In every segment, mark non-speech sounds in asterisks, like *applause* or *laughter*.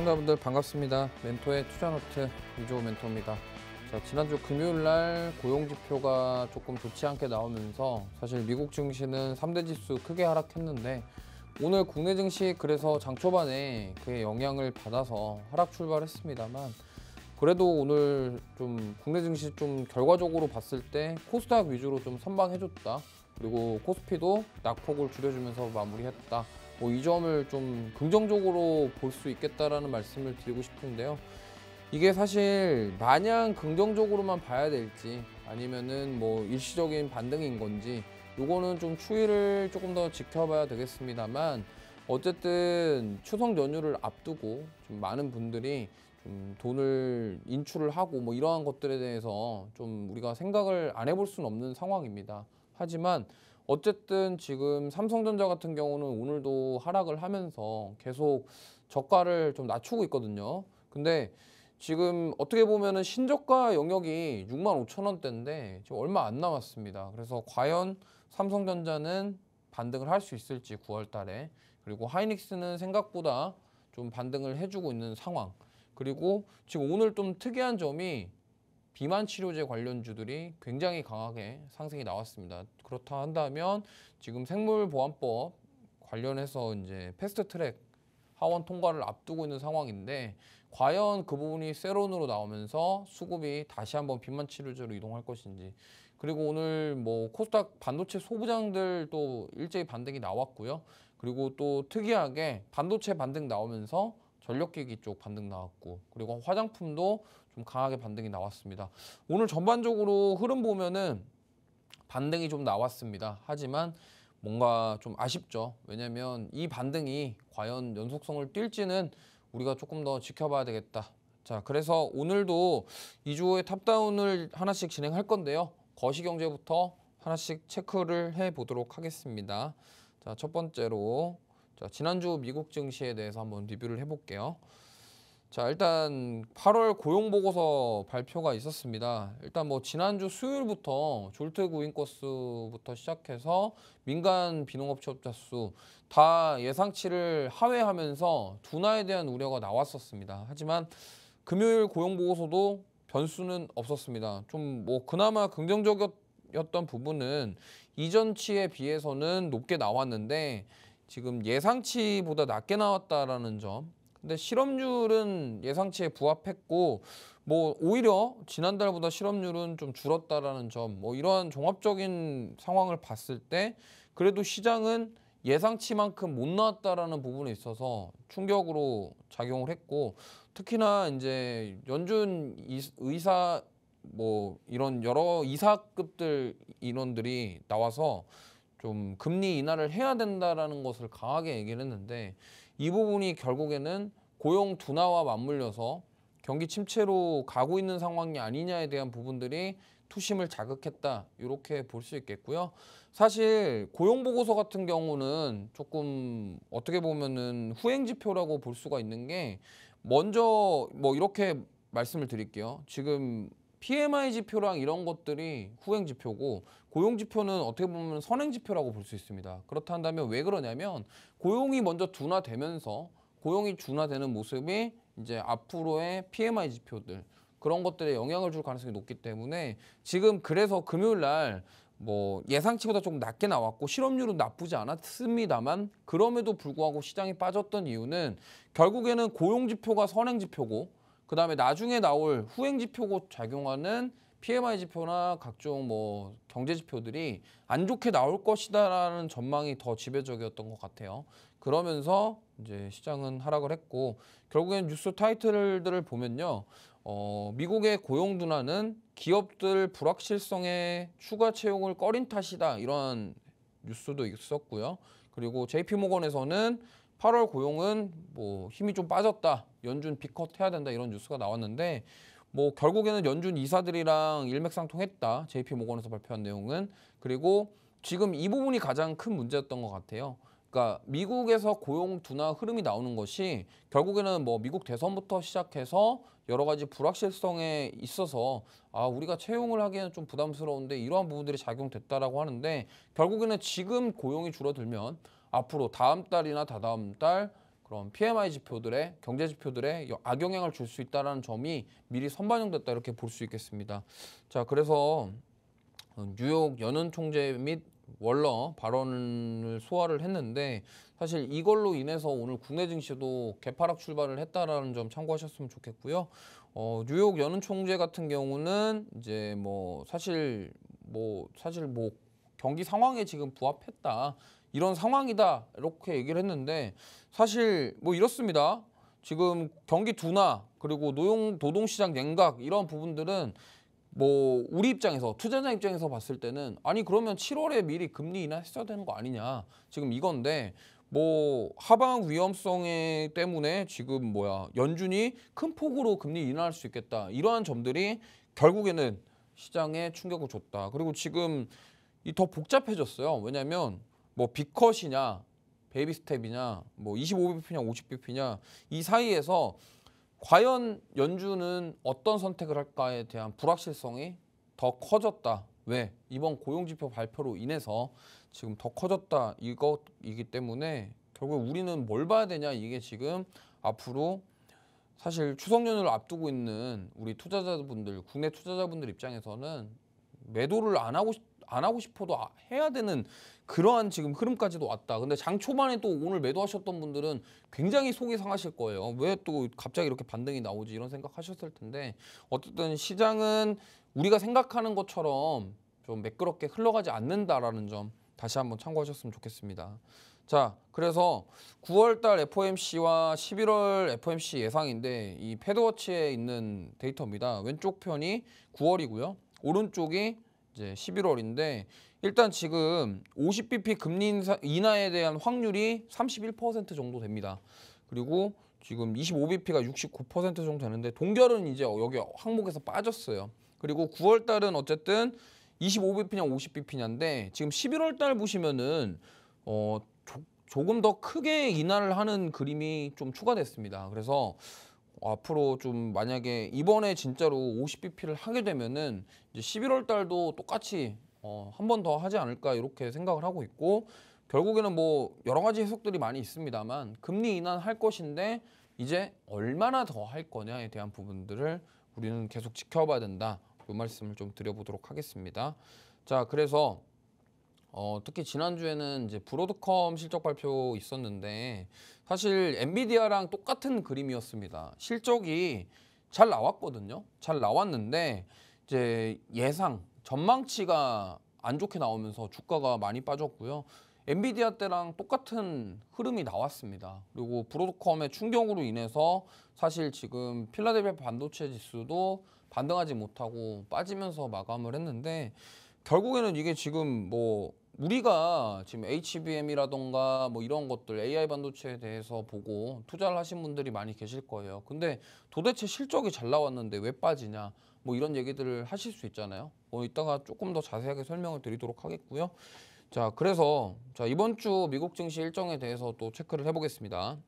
시청자분들 반갑습니다. 멘토의 투자노트 이조 멘토입니다. 자, 지난주 금요일 날 고용 지표가 조금 좋지 않게 나오면서 사실 미국 증시는 3대 지수 크게 하락했는데 오늘 국내 증시 그래서 장 초반에 그의 영향을 받아서 하락 출발했습니다만 그래도 오늘 좀 국내 증시 좀 결과적으로 봤을 때 코스닥 위주로 좀 선방해줬다. 그리고 코스피도 낙폭을 줄여주면서 마무리했다. 뭐이 점을 좀 긍정적으로 볼 수 있겠다라는 말씀을 드리고 싶은데요. 이게 사실 마냥 긍정적으로만 봐야 될지 아니면은 뭐 일시적인 반등인 건지 요거는 좀 추이를 조금 더 지켜봐야 되겠습니다만 어쨌든 추석 연휴를 앞두고 좀 많은 분들이 좀 돈을 인출을 하고 뭐 이러한 것들에 대해서 좀 우리가 생각을 안 해볼 수는 없는 상황입니다. 하지만 어쨌든 지금 삼성전자 같은 경우는 오늘도 하락을 하면서 계속 저가를 좀 낮추고 있거든요. 근데 지금 어떻게 보면은 신저가 영역이 6만 5천 원대인데 지금 얼마 안 남았습니다. 그래서 과연 삼성전자는 반등을 할 수 있을지 9월 달에 그리고 하이닉스는 생각보다 좀 반등을 해주고 있는 상황 그리고 지금 오늘 좀 특이한 점이 비만 치료제 관련주들이 굉장히 강하게 상승이 나왔습니다. 그렇다 한다면 지금 생물보안법 관련해서 이제 패스트 트랙 하원 통과를 앞두고 있는 상황인데 과연 그 부분이 세론으로 나오면서 수급이 다시 한번 비만 치료제로 이동할 것인지 그리고 오늘 뭐 코스닥 반도체 소부장들 또 일제히 반등이 나왔고요. 그리고 또 특이하게 반도체 반등 나오면서 전력기기 쪽 반등 나왔고 그리고 화장품도 좀 강하게 반등이 나왔습니다. 오늘 전반적으로 흐름 보면은 반등이 좀 나왔습니다. 하지만 뭔가 좀 아쉽죠. 왜냐면 이 반등이 과연 연속성을 띨지는 우리가 조금 더 지켜봐야 되겠다. 자, 그래서 오늘도 2주호의 탑다운을 하나씩 진행할 건데요. 거시경제부터 하나씩 체크를 해보도록 하겠습니다. 자, 첫 번째로 자, 지난주 미국 증시에 대해서 한번 리뷰를 해볼게요. 자 일단 8월 고용보고서 발표가 있었습니다. 일단 뭐 지난주 수요일부터 졸트 구인코스부터 시작해서 민간 비농업취업자 수 다 예상치를 하회하면서 둔화에 대한 우려가 나왔었습니다. 하지만 금요일 고용보고서도 변수는 없었습니다. 좀 뭐 그나마 긍정적이었던 부분은 이전치에 비해서는 높게 나왔는데 지금 예상치보다 낮게 나왔다라는 점 근데 실업률은 예상치에 부합했고 뭐 오히려 지난달보다 실업률은 좀 줄었다라는 점 뭐 이러한 종합적인 상황을 봤을 때 그래도 시장은 예상치만큼 못 나왔다라는 부분에 있어서 충격으로 작용을 했고 특히나 이제 연준 의사 뭐 이런 여러 이사급들 인원들이 나와서 좀 금리 인하를 해야 된다라는 것을 강하게 얘기를 했는데 이 부분이 결국에는 고용 둔화와 맞물려서 경기 침체로 가고 있는 상황이 아니냐에 대한 부분들이 투심을 자극했다 이렇게 볼 수 있겠고요. 사실 고용보고서 같은 경우는 조금 어떻게 보면은 후행지표라고 볼 수가 있는 게 먼저 뭐 이렇게 말씀을 드릴게요. 지금 PMI 지표랑 이런 것들이 후행 지표고 고용 지표는 어떻게 보면 선행 지표라고 볼 수 있습니다. 그렇다 면왜 그러냐면 고용이 먼저 둔화되면서 고용이 둔화되는 모습이 이제 앞으로의 PMI 지표들 그런 것들에 영향을 줄 가능성이 높기 때문에 지금 그래서 금요일 날 뭐 예상치보다 조금 낮게 나왔고 실업률은 나쁘지 않았습니다만 그럼에도 불구하고 시장이 빠졌던 이유는 결국에는 고용 지표가 선행 지표고 그 다음에 나중에 나올 후행지표고 작용하는 PMI 지표나 각종 뭐 경제 지표들이 안 좋게 나올 것이다라는 전망이 더 지배적이었던 것 같아요. 그러면서 이제 시장은 하락을 했고 결국엔 뉴스 타이틀들을 보면요. 어, 미국의 고용 둔화는 기업들 불확실성에 추가 채용을 꺼린 탓이다. 이런 뉴스도 있었고요. 그리고 JP모건에서는 8월 고용은 뭐 힘이 좀 빠졌다. 연준 비컷 해야 된다 이런 뉴스가 나왔는데 뭐 결국에는 연준 이사들이랑 일맥상통했다. JP 모건에서 발표한 내용은 그리고 지금 이 부분이 가장 큰 문제였던 것 같아요. 그러니까 미국에서 고용 둔화 흐름이 나오는 것이 결국에는 뭐 미국 대선부터 시작해서 여러 가지 불확실성에 있어서 아 우리가 채용을 하기에는 좀 부담스러운데 이러한 부분들이 작용됐다라고 하는데 결국에는 지금 고용이 줄어들면 앞으로 다음 달이나 다다음 달 그런 PMI 지표들의 경제 지표들의 악영향을 줄 수 있다는 점이 미리 선반영됐다 이렇게 볼 수 있겠습니다. 자 그래서 어, 뉴욕 연은 총재 및 월러 발언을 소화를 했는데 사실 이걸로 인해서 오늘 국내 증시도 개파락 출발을 했다라는 점 참고하셨으면 좋겠고요. 어, 뉴욕 연은 총재 같은 경우는 이제 뭐 사실 뭐 사실 뭐 경기 상황에 지금 부합했다. 이런 상황이다 이렇게 얘기를 했는데 사실 뭐 이렇습니다. 지금 경기 둔화 그리고 노동 노동시장 냉각 이런 부분들은 뭐 우리 입장에서 투자자 입장에서 봤을 때는 아니 그러면 7월에 미리 금리 인하 했어야 되는 거 아니냐 지금 이건데 뭐 하방 위험성 때문에 지금 뭐야 연준이 큰 폭으로 금리 인하할 수 있겠다 이러한 점들이 결국에는 시장에 충격을 줬다 그리고 지금 이 더 복잡해졌어요 왜냐하면 뭐 비컷이냐 베이비 스텝이냐 뭐 25BP냐 50BP냐 이 사이에서 과연 연준은 어떤 선택을 할까에 대한 불확실성이 더 커졌다. 왜? 이번 고용지표 발표로 인해서 지금 더 커졌다 이것이기 때문에 결국 우리는 뭘 봐야 되냐 이게 지금 앞으로 사실 추석 연휴를 앞두고 있는 우리 투자자분들 국내 투자자분들 입장에서는 매도를 안 하고 안 하고 싶어도 아, 해야 되는 그러한 지금 흐름까지도 왔다. 근데 장 초반에 또 오늘 매도하셨던 분들은 굉장히 속이 상하실 거예요. 왜 또 갑자기 이렇게 반등이 나오지 이런 생각하셨을 텐데 어쨌든 시장은 우리가 생각하는 것처럼 좀 매끄럽게 흘러가지 않는다라는 점 다시 한번 참고하셨으면 좋겠습니다. 자, 그래서 9월달 FOMC와 11월 FOMC 예상인데 이 패드워치에 있는 데이터입니다. 왼쪽 편이 9월이고요. 오른쪽이 이제 11월인데 일단 지금 50bp 금리 인하에 대한 확률이 31% 정도 됩니다. 그리고 지금 25bp가 69% 정도 되는데 동결은 이제 여기 항목에서 빠졌어요. 그리고 9월 달은 어쨌든 25bp냐 50bp냐인데 지금 11월 달 보시면은 어 조, 금더 크게 인하를 하는 그림이 좀 추가됐습니다. 그래서 앞으로 좀 만약에 이번에 진짜로 50bp를 하게 되면은 이제 11월 달도 똑같이 어, 한번 더 하지 않을까 이렇게 생각을 하고 있고 결국에는 뭐 여러 가지 해석들이 많이 있습니다만 금리 인하는 할 것인데 이제 얼마나 더 할 거냐에 대한 부분들을 우리는 계속 지켜봐야 된다. 이 말씀을 좀 드려보도록 하겠습니다. 자, 그래서 어, 특히 지난주에는 이제 브로드컴 실적 발표 있었는데 사실 엔비디아랑 똑같은 그림이었습니다. 실적이 잘 나왔거든요. 잘 나왔는데 이제 예상 전망치가 안 좋게 나오면서 주가가 많이 빠졌고요. 엔비디아 때랑 똑같은 흐름이 나왔습니다. 그리고 브로드컴의 충격으로 인해서 사실 지금 필라델피아 반도체 지수도 반등하지 못하고 빠지면서 마감을 했는데 결국에는 이게 지금 뭐 우리가 지금 HBM이라던가 뭐 이런 것들 AI 반도체에 대해서 보고 투자를 하신 분들이 많이 계실 거예요. 근데 도대체 실적이 잘 나왔는데 왜 빠지냐? 뭐 이런 얘기들을 하실 수 있잖아요. 뭐 이따가 조금 더 자세하게 설명을 드리도록 하겠고요. 자, 그래서 자 이번 주 미국 증시 일정에 대해서 또 체크를 해보겠습니다.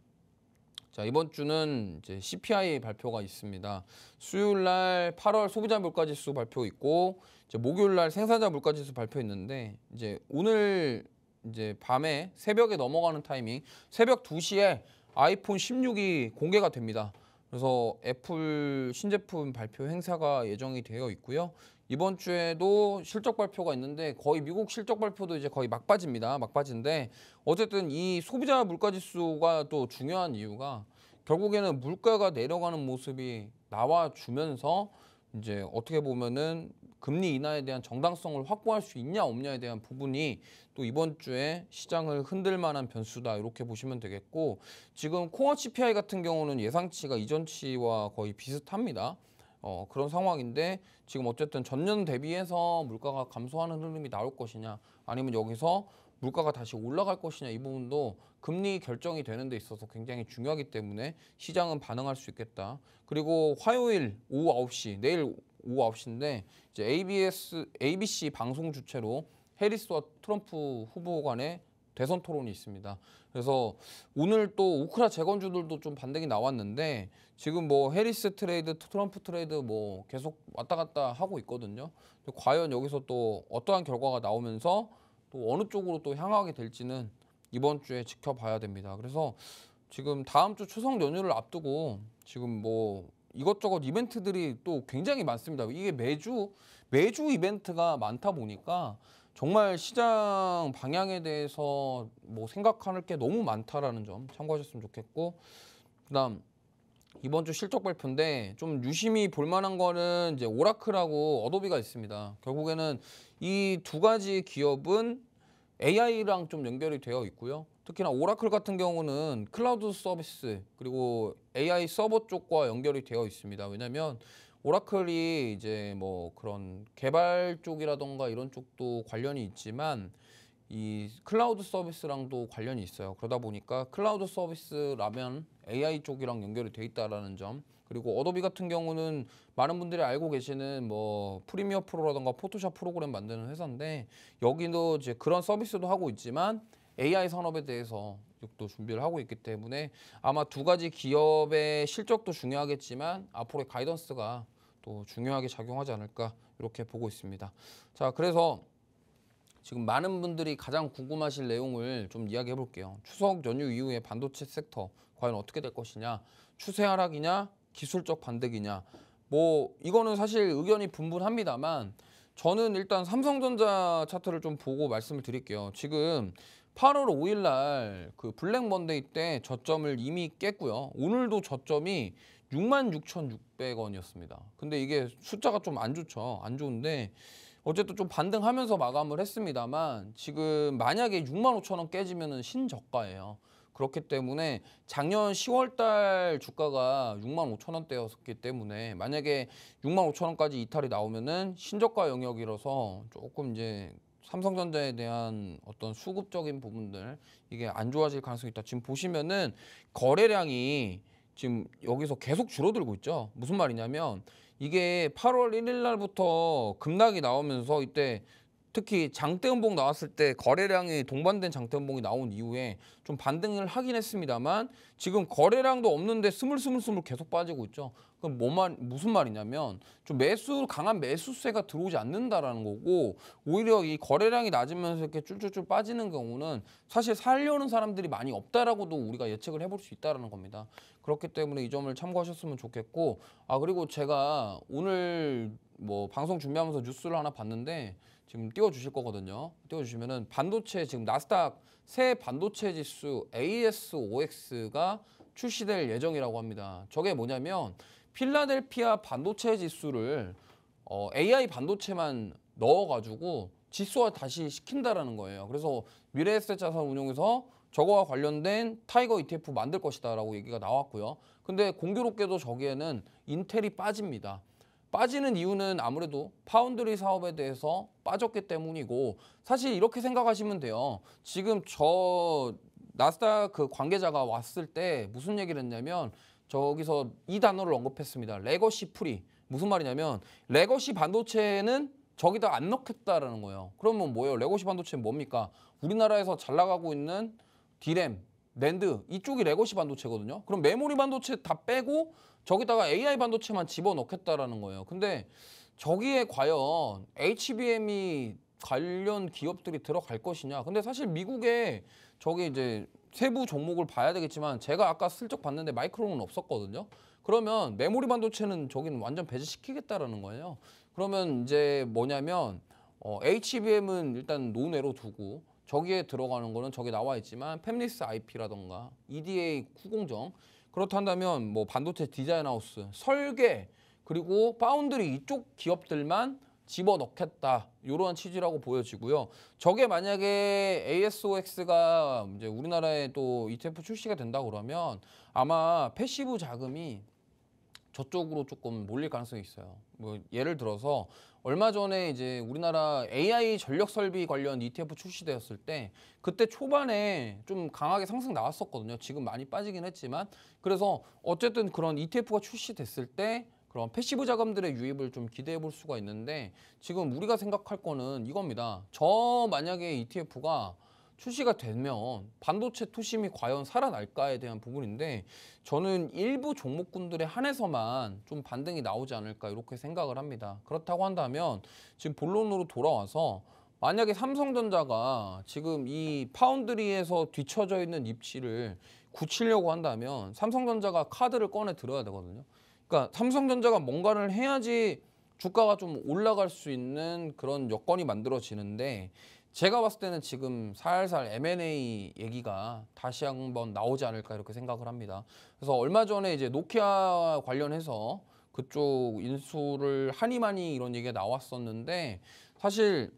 자 이번 주는 이제 CPI 발표가 있습니다. 수요일 날 8월 소비자 물가지수 발표 있고 이제 목요일 날 생산자 물가지수 발표 있는데 이제 오늘 이제 밤에 새벽에 넘어가는 타이밍 새벽 2시에 아이폰 16이 공개가 됩니다. 그래서 애플 신제품 발표 행사가 예정이 되어 있고요. 이번 주에도 실적 발표가 있는데 거의 미국 실적 발표도 이제 거의 막바지입니다. 막바지인데 어쨌든 이 소비자 물가 지수가 또 중요한 이유가 결국에는 물가가 내려가는 모습이 나와 주면서 이제 어떻게 보면은 금리 인하에 대한 정당성을 확보할 수 있냐 없냐에 대한 부분이 또 이번 주에 시장을 흔들 만한 변수다 이렇게 보시면 되겠고 지금 코어 CPI 같은 경우는 예상치가 이전치와 거의 비슷합니다. 어, 그런 상황인데 지금 어쨌든 전년 대비해서 물가가 감소하는 흐름이 나올 것이냐 아니면 여기서 물가가 다시 올라갈 것이냐 이 부분도 금리 결정이 되는 데 있어서 굉장히 중요하기 때문에 시장은 반응할 수 있겠다. 그리고 화요일 오후 9시, 내일 오후 9시인데 이제 ABS, ABC 방송 주체로 해리스와 트럼프 후보 간의 대선 토론이 있습니다. 그래서 오늘 또 우크라 재건주들도 좀 반등이 나왔는데 지금 뭐 해리스 트레이드, 트럼프 트레이드 뭐 계속 왔다 갔다 하고 있거든요. 과연 여기서 또 어떠한 결과가 나오면서 또 어느 쪽으로 또 향하게 될지는 이번 주에 지켜봐야 됩니다. 그래서 지금 다음 주 추석 연휴를 앞두고 지금 뭐 이것저것 이벤트들이 또 굉장히 많습니다. 이게 매주 매주 이벤트가 많다 보니까 정말 시장 방향에 대해서 뭐 생각할 게 너무 많다라는 점 참고하셨으면 좋겠고 그다음 이번 주 실적 발표인데 좀 유심히 볼 만한 거는 이제 오라클하고 어도비가 있습니다. 결국에는 이 두 가지 기업은 AI랑 좀 연결이 되어 있고요. 특히나 오라클 같은 경우는 클라우드 서비스 그리고 AI 서버 쪽과 연결이 되어 있습니다. 왜냐면 오라클이 이제 뭐 그런 개발 쪽이라던가 이런 쪽도 관련이 있지만 이 클라우드 서비스랑도 관련이 있어요. 그러다 보니까 클라우드 서비스라면 AI 쪽이랑 연결이 돼 있다라는 점. 그리고 어도비 같은 경우는 많은 분들이 알고 계시는 뭐 프리미어 프로라던가 포토샵 프로그램 만드는 회사인데 여기도 이제 그런 서비스도 하고 있지만 AI 산업에 대해서 또 준비를 하고 있기 때문에 아마 두 가지 기업의 실적도 중요하겠지만 앞으로의 가이던스가 또 중요하게 작용하지 않을까 이렇게 보고 있습니다. 자, 그래서 지금 많은 분들이 가장 궁금하실 내용을 좀 이야기해 볼게요. 추석 연휴 이후에 반도체 섹터 과연 어떻게 될 것이냐, 추세 하락이냐, 기술적 반대기냐. 뭐 이거는 사실 의견이 분분합니다만 저는 일단 삼성전자 차트를 좀 보고 말씀을 드릴게요. 지금 8월 5일 날 그 블랙 먼데이 때 저점을 이미 깼고요. 오늘도 저점이 66,600원이었습니다. 근데 이게 숫자가 좀 안 좋죠. 안 좋은데 어쨌든 좀 반등하면서 마감을 했습니다만 지금 만약에 6만 5천 원 깨지면 신저가예요. 그렇기 때문에 작년 10월 달 주가가 6만 5천 원대였기 때문에 만약에 6만 5천 원까지 이탈이 나오면은 신저가 영역이라서 조금 이제 삼성전자에 대한 어떤 수급적인 부분들 이게 안 좋아질 가능성이 있다. 지금 보시면은 거래량이 지금 여기서 계속 줄어들고 있죠. 무슨 말이냐면 이게 8월 1일 날부터 급락이 나오면서 이때 특히 장대음봉 나왔을 때 거래량이 동반된 장대음봉이 나온 이후에 좀 반등을 하긴 했습니다만 지금 거래량도 없는데 스물스물스물 계속 빠지고 있죠. 그럼 뭐만 무슨 말이냐면 좀 매수 강한 매수세가 들어오지 않는다라는 거고 오히려 이 거래량이 낮으면서 이렇게 쫄쫄쫄 빠지는 경우는 사실 살려는 사람들이 많이 없다라고도 우리가 예측을 해볼 수 있다라는 겁니다. 그렇기 때문에 이 점을 참고하셨으면 좋겠고 아 그리고 제가 오늘 뭐 방송 준비하면서 뉴스를 하나 봤는데 지금 띄워주실 거거든요. 띄워주시면은 반도체 지금 나스닥 새 반도체 지수 ASOX가 출시될 예정이라고 합니다. 저게 뭐냐면 필라델피아 반도체 지수를 어, AI 반도체만 넣어가지고 지수화 다시 시킨다라는 거예요. 그래서 미래에셋 자산 운용에서 저거와 관련된 타이거 ETF 만들 것이다라고 얘기가 나왔고요. 근데 공교롭게도 저기에는 인텔이 빠집니다. 빠지는 이유는 아무래도 파운드리 사업에 대해서 빠졌기 때문이고 사실 이렇게 생각하시면 돼요. 지금 저 나스닥 그 관계자가 왔을 때 무슨 얘기를 했냐면 저기서 이 단어를 언급했습니다. 레거시 프리. 무슨 말이냐면 레거시 반도체는 저기다 안 넣겠다라는 거예요. 그러면 뭐예요? 레거시 반도체는 뭡니까? 우리나라에서 잘 나가고 있는 디램, 랜드 이쪽이 레거시 반도체거든요. 그럼 메모리 반도체 다 빼고 저기다가 AI 반도체만 집어넣겠다라는 거예요. 근데 저기에 과연 HBM이 관련 기업들이 들어갈 것이냐. 근데 사실 미국에 저기 이제 세부 종목을 봐야 되겠지만 제가 아까 슬쩍 봤는데 마이크론은 없었거든요. 그러면 메모리 반도체는 저기는 완전 배제시키겠다라는 거예요. 그러면 이제 뭐냐면 어, HBM은 일단 논외로 두고 저기에 들어가는 거는 저기 나와 있지만 펩리스 IP라던가 EDA 후공정 그렇다 면뭐 반도체 디자인 하우스, 설계 그리고 파운드리 이쪽 기업들만 집어넣겠다 이런 취지라고 보여지고요. 저게 만약에 ASOX가 이제 우리나라에 또 ETF 출시가 된다 그러면 아마 패시브 자금이 저쪽으로 조금 몰릴 가능성이 있어요. 뭐 예를 들어서 얼마 전에 이제 우리나라 AI 전력 설비 관련 ETF 출시되었을 때 그때 초반에 좀 강하게 상승 나왔었거든요. 지금 많이 빠지긴 했지만 그래서 어쨌든 그런 ETF가 출시됐을 때 그런 패시브 자금들의 유입을 좀 기대해 볼 수가 있는데 지금 우리가 생각할 거는 이겁니다. 저 만약에 ETF가 출시가 되면 반도체 투심이 과연 살아날까에 대한 부분인데 저는 일부 종목군들에 한해서만 좀 반등이 나오지 않을까 이렇게 생각을 합니다. 그렇다고 한다면 지금 본론으로 돌아와서 만약에 삼성전자가 지금 이 파운드리에서 뒤쳐져 있는 입지를 굳히려고 한다면 삼성전자가 카드를 꺼내 들어야 되거든요. 그러니까 삼성전자가 뭔가를 해야지 주가가 좀 올라갈 수 있는 그런 여건이 만들어지는데 제가 봤을 때는 지금 살살 M&A 얘기가 다시 한번 나오지 않을까 이렇게 생각을 합니다. 그래서 얼마 전에 이제 노키아 관련해서 그쪽 인수를 하니 마니 이런 얘기가 나왔었는데 사실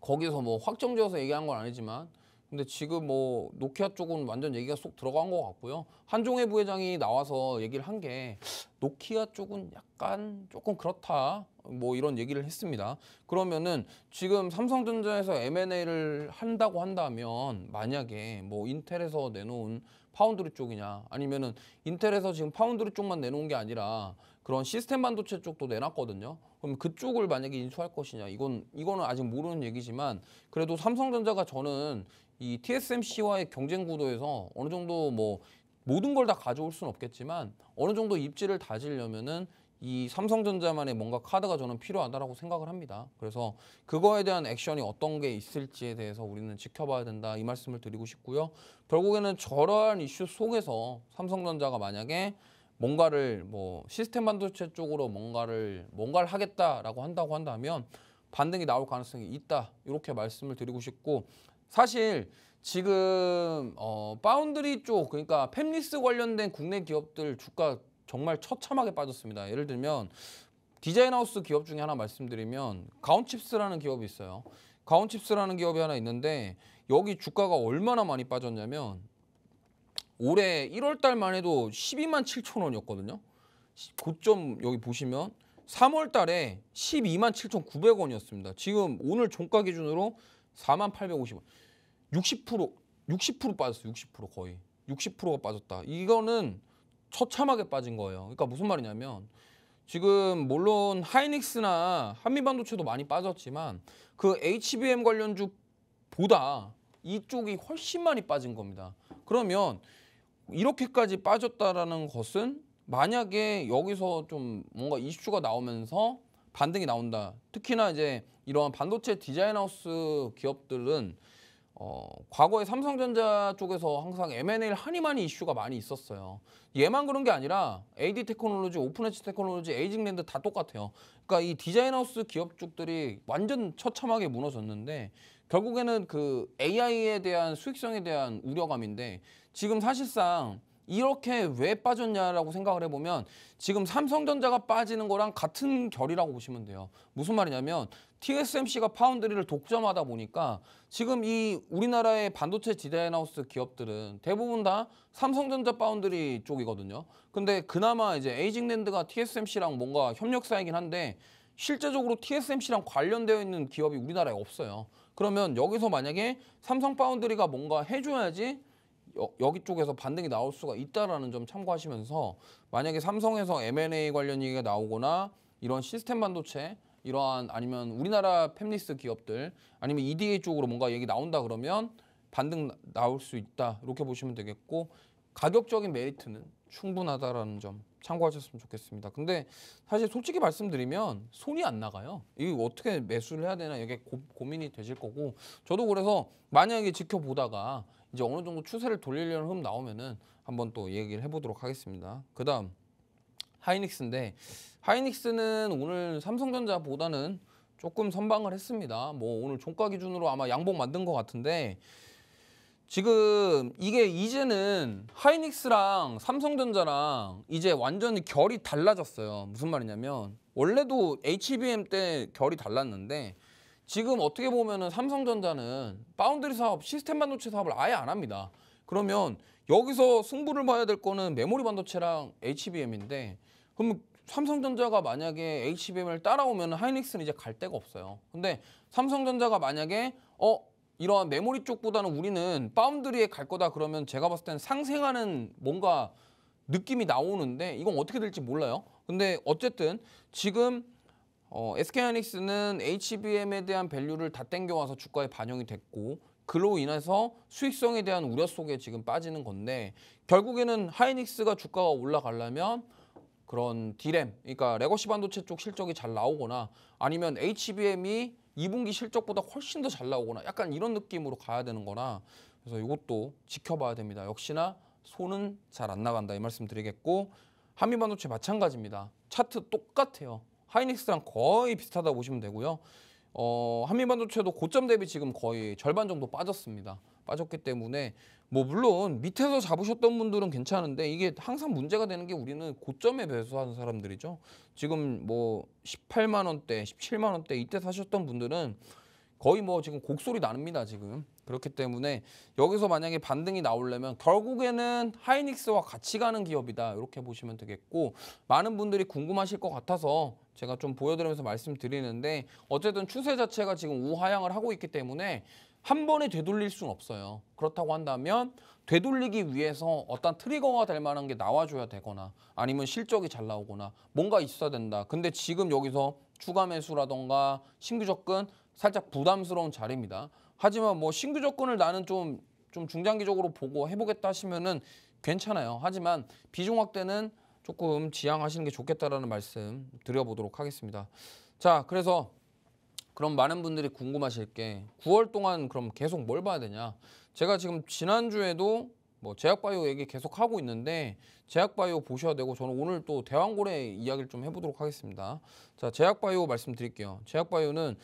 거기서 뭐 확정지어서 얘기한 건 아니지만 근데 지금 뭐 노키아 쪽은 완전 얘기가 쏙 들어간 것 같고요. 한종회 부회장이 나와서 얘기를 한 게 노키아 쪽은 약간 조금 그렇다. 뭐 이런 얘기를 했습니다. 그러면은 지금 삼성전자에서 M&A를 한다고 한다면 만약에 뭐 인텔에서 내놓은 파운드리 쪽이냐 아니면은 인텔에서 지금 파운드리 쪽만 내놓은 게 아니라 그런 시스템 반도체 쪽도 내놨거든요. 그럼 그쪽을 만약에 인수할 것이냐 이건 이거는 아직 모르는 얘기지만 그래도 삼성전자가 저는 이 TSMC와의 경쟁 구도에서 어느 정도 뭐 모든 걸 다 가져올 수는 없겠지만 어느 정도 입지를 다지려면은 이 삼성전자만의 뭔가 카드가 저는 필요하다라고 생각을 합니다. 그래서 그거에 대한 액션이 어떤 게 있을지에 대해서 우리는 지켜봐야 된다 이 말씀을 드리고 싶고요. 결국에는 저러한 이슈 속에서 삼성전자가 만약에 뭔가를 뭐 시스템 반도체 쪽으로 뭔가를 뭔가를 하겠다라고 한다고 한다면 반등이 나올 가능성이 있다 이렇게 말씀을 드리고 싶고 사실 지금 어, 바운드리 쪽 그러니까 팹리스 관련된 국내 기업들 주가 정말 처참하게 빠졌습니다. 예를 들면 디자인하우스 기업 중에 하나 말씀드리면 가온칩스라는 기업이 있어요. 가온칩스라는 기업이 하나 있는데 여기 주가가 얼마나 많이 빠졌냐면 올해 1월 달만 해도 12만 7천 원이었거든요. 고점 여기 보시면 3월 달에 12만 7,900원이었습니다. 지금 오늘 종가 기준으로 4만 850원. 60% 60%빠졌어60% 거의 60%가 빠졌다. 이거는 처참하게 빠진 거예요. 그러니까 무슨 말이냐면 지금 물론 하이닉스나 한미반도체도 많이 빠졌지만 그 HBM 관련주보다 이쪽이 훨씬 많이 빠진 겁니다. 그러면 이렇게까지 빠졌다라는 것은 만약에 여기서 좀 뭔가 이슈가 나오면서 반등이 나온다. 특히나 이제 이러한 반도체 디자인하우스 기업들은 어, 과거에 삼성전자 쪽에서 항상 M&A 하니 만이 이슈가 많이 있었어요. 얘만 그런 게 아니라 AD 테크놀로지, 오픈엣지 테크놀로지, 에이징랜드 다 똑같아요. 그러니까 이 디자인하우스 기업 쪽들이 완전 처참하게 무너졌는데 결국에는 그 AI에 대한 수익성에 대한 우려감인데 지금 사실상 이렇게 왜 빠졌냐라고 생각을 해보면 지금 삼성전자가 빠지는 거랑 같은 결이라고 보시면 돼요. 무슨 말이냐면 TSMC가 파운드리를 독점하다 보니까 지금 이 우리나라의 반도체 디자인하우스 기업들은 대부분 다 삼성전자 파운드리 쪽이거든요. 근데 그나마 이제 에이징랜드가 TSMC랑 뭔가 협력사이긴 한데 실제적으로 TSMC랑 관련되어 있는 기업이 우리나라에 없어요. 그러면 여기서 만약에 삼성 파운드리가 뭔가 해줘야지 여, 기 쪽에서 반등이 나올 수가 있다라는 점 참고하시면서 만약에 삼성에서 M&A 관련 얘기가 나오거나 이런 시스템 반도체 이러한 아니면 우리나라 팹리스 기업들 아니면 EDA 쪽으로 뭔가 얘기 나온다 그러면 반등 나올 수 있다 이렇게 보시면 되겠고 가격적인 메리트는 충분하다라는 점 참고하셨으면 좋겠습니다. 근데 사실 솔직히 말씀드리면 손이 안 나가요. 이거 어떻게 매수를 해야 되나 이게 고, 고민이 되실 거고 저도 그래서 만약에 지켜보다가 이제 어느 정도 추세를 돌리려는 흠 나오면은 한번 또 얘기를 해보도록 하겠습니다. 그 다음 하이닉스인데 하이닉스는 오늘 삼성전자보다는 조금 선방을 했습니다. 뭐 오늘 종가 기준으로 아마 양봉 만든 것 같은데 지금 이게 이제는 하이닉스랑 삼성전자랑 이제 완전히 결이 달라졌어요. 무슨 말이냐면 원래도 HBM 때 결이 달랐는데 지금 어떻게 보면은 삼성전자는 바운드리 사업, 시스템 반도체 사업을 아예 안 합니다. 그러면 여기서 승부를 봐야 될 거는 메모리 반도체랑 HBM인데 그러 삼성전자가 만약에 HBM을 따라오면 하이닉스는 이제 갈 데가 없어요. 근데 삼성전자가 만약에 어 이러한 메모리 쪽보다는 우리는 파운드리에갈 거다 그러면 제가 봤을 땐 상생하는 뭔가 느낌이 나오는데 이건 어떻게 될지 몰라요. 근데 어쨌든 지금 어, SK하이닉스는 HBM에 대한 밸류를 다 땡겨와서 주가에 반영이 됐고 그로 인해서 수익성에 대한 우려 속에 지금 빠지는 건데 결국에는 하이닉스가 주가가 올라가려면 그런 디램, 그러니까 레거시 반도체 쪽 실적이 잘 나오거나 아니면 HBM이 2분기 실적보다 훨씬 더 잘 나오거나 약간 이런 느낌으로 가야 되는 거라 그래서 이것도 지켜봐야 됩니다. 역시나 손은 잘 안 나간다 이 말씀 드리겠고 한미반도체 마찬가지입니다. 차트 똑같아요. 하이닉스랑 거의 비슷하다 보시면 되고요. 어, 한미반도체도 고점 대비 지금 거의 절반 정도 빠졌습니다. 빠졌기 때문에 뭐 물론 밑에서 잡으셨던 분들은 괜찮은데 이게 항상 문제가 되는 게 우리는 고점에 매수하는 사람들이죠. 지금 뭐 18만 원대, 17만 원대 이때 사셨던 분들은 거의 뭐 지금 곡소리 나릅니다 지금. 그렇기 때문에 여기서 만약에 반등이 나오려면 결국에는 하이닉스와 같이 가는 기업이다 이렇게 보시면 되겠고 많은 분들이 궁금하실 것 같아서 제가 좀 보여드리면서 말씀드리는데 어쨌든 추세 자체가 지금 우하향을 하고 있기 때문에 한 번에 되돌릴 수는 없어요. 그렇다고 한다면 되돌리기 위해서 어떤 트리거가 될 만한 게 나와줘야 되거나 아니면 실적이 잘 나오거나 뭔가 있어야 된다. 근데 지금 여기서 추가 매수라던가 신규 접근 살짝 부담스러운 자리입니다. 하지만 뭐 신규 접근을 나는 좀, 좀 중장기적으로 보고 해보겠다 하시면은 괜찮아요. 하지만 비중 확대는 조금 지양하시는 게 좋겠다라는 말씀 드려보도록 하겠습니다. 자, 그래서 그럼 많은 분들이 궁금하실 게 9월 동안 그럼 계속 뭘 봐야 되냐? 제가 지금 지난주에도 뭐 제약바이오 얘기 계속 하고 있는데 제약바이오 보셔야 되고 저는 오늘 또 대왕고래 이야기를 좀 해보도록 하겠습니다. 자 제약바이오 말씀드릴게요. 제약바이오는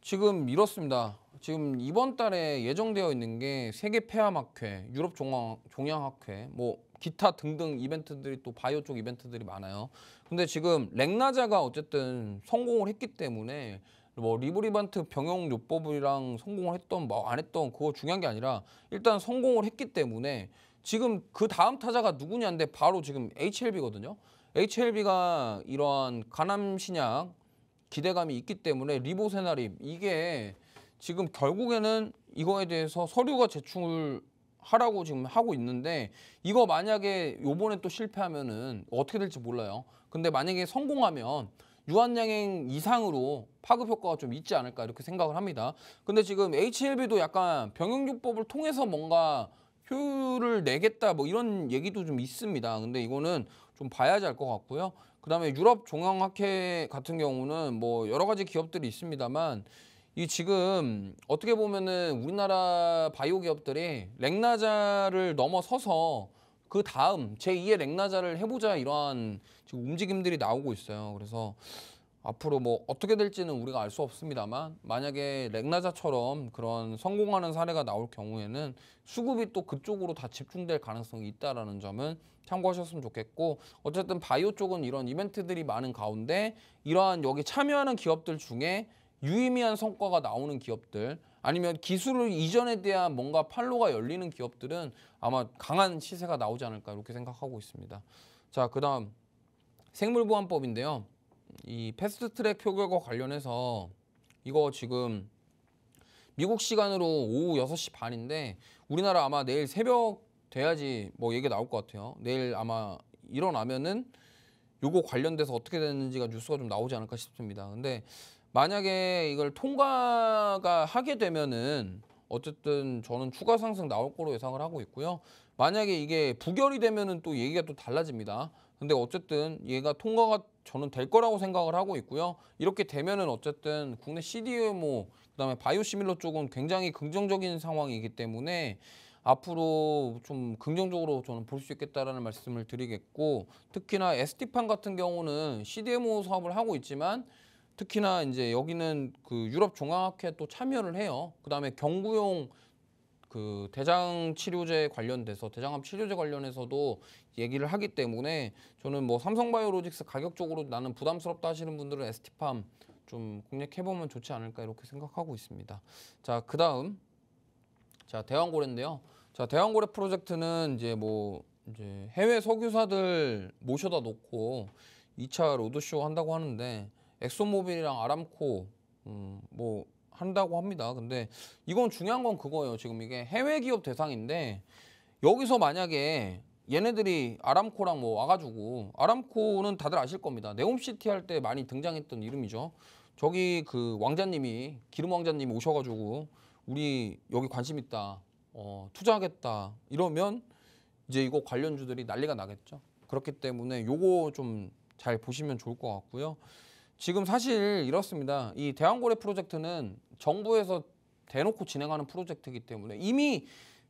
지금 이렇습니다. 지금 이번 달에 예정되어 있는 게 세계 폐암학회, 유럽 종양, 학회뭐 기타 등등 이벤트들이 또 바이오 쪽 이벤트들이 많아요. 근데 지금 렉나자가 어쨌든 성공을 했기 때문에 뭐 리브리반트 병용 요법이랑 성공을 했던 뭐 안 했던 그거 중요한 게 아니라 일단 성공을 했기 때문에 지금 그 다음 타자가 누구냐인데 바로 지금 HLB거든요. HLB가 이러한 가남 신약 기대감이 있기 때문에 리보세나립 이게 지금 결국에는 이거에 대해서 서류가 제출을 하라고 지금 하고 있는데 이거 만약에 요번에 또 실패하면은 어떻게 될지 몰라요. 근데 만약에 성공하면 유한양행 이상으로 파급 효과가 좀 있지 않을까 이렇게 생각을 합니다. 근데 지금 HLB도 약간 병행요법을 통해서 뭔가 효율을 내겠다 뭐 이런 얘기도 좀 있습니다. 근데 이거는 좀 봐야지 알것 같고요. 그다음에 유럽 종양학회 같은 경우는 뭐 여러 가지 기업들이 있습니다만 이 지금 어떻게 보면은 우리나라 바이오 기업들이 렉나자를 넘어서서 그 다음 제2의 렉나자를 해보자 이러한 지금 움직임들이 나오고 있어요. 그래서 앞으로 뭐 어떻게 될지는 우리가 알 수 없습니다만 만약에 렉나자처럼 그런 성공하는 사례가 나올 경우에는 수급이 또 그쪽으로 다 집중될 가능성이 있다라는 점은 참고하셨으면 좋겠고 어쨌든 바이오 쪽은 이런 이벤트들이 많은 가운데 이러한 여기 참여하는 기업들 중에 유의미한 성과가 나오는 기업들 아니면 기술 을 이전에 대한 뭔가 판로가 열리는 기업들은 아마 강한 시세가 나오지 않을까 이렇게 생각하고 있습니다. 자, 그다음 생물보안법인데요. 이 패스트트랙 표결과 관련해서 이거 지금 미국 시간으로 오후 6시 반인데 우리나라 아마 내일 새벽 돼야지 뭐 얘기 나올 것 같아요. 내일 아마 일어나면은 요거 관련돼서 어떻게 되는지가 뉴스가 좀 나오지 않을까 싶습니다. 근데 만약에 이걸 통과가 하게 되면은 어쨌든 저는 추가 상승 나올 거로 예상을 하고 있고요. 만약에 이게 부결이 되면은 또 얘기가 또 달라집니다. 근데 어쨌든 얘가 통과가 저는 될 거라고 생각을 하고 있고요. 이렇게 되면은 어쨌든 국내 CDMO 그다음에 바이오시밀러 쪽은 굉장히 긍정적인 상황이기 때문에 앞으로 좀 긍정적으로 저는 볼 수 있겠다라는 말씀을 드리겠고 특히나 에스티판 같은 경우는 CDMO 사업을 하고 있지만 특히나 이제 여기는 그 유럽 종합학회 또 참여를 해요. 그다음에 경구용 그 대장 치료제 관련돼서 대장암 치료제 관련해서도 얘기를 하기 때문에 저는 뭐 삼성바이오로직스 가격적으로 나는 부담스럽다 하시는 분들은 에스티팜 좀 공략해보면 좋지 않을까 이렇게 생각하고 있습니다. 자, 그 다음. 자, 대왕고래인데요. 자, 대왕고래 프로젝트는 이제 뭐 이제 해외 석유사들 모셔다 놓고 2차 로드쇼 한다고 하는데 엑소모빌이랑 아람코 음, 뭐 한다고 합니다. 근데 이건 중요한 건 그거예요. 지금 이게 해외 기업 대상인데 여기서 만약에 얘네들이 아람코랑 뭐 와가지고 아람코는 다들 아실 겁니다. 네옴시티 할 때 많이 등장했던 이름이죠. 저기 그 왕자님이 기름 왕자님이 오셔가지고 우리 여기 관심 있다, 어, 투자하겠다 이러면 이제 이거 관련주들이 난리가 나겠죠. 그렇기 때문에 요거 좀 잘 보시면 좋을 것 같고요. 지금 사실 이렇습니다. 이 대왕고래 프로젝트는 정부에서 대놓고 진행하는 프로젝트이기 때문에 이미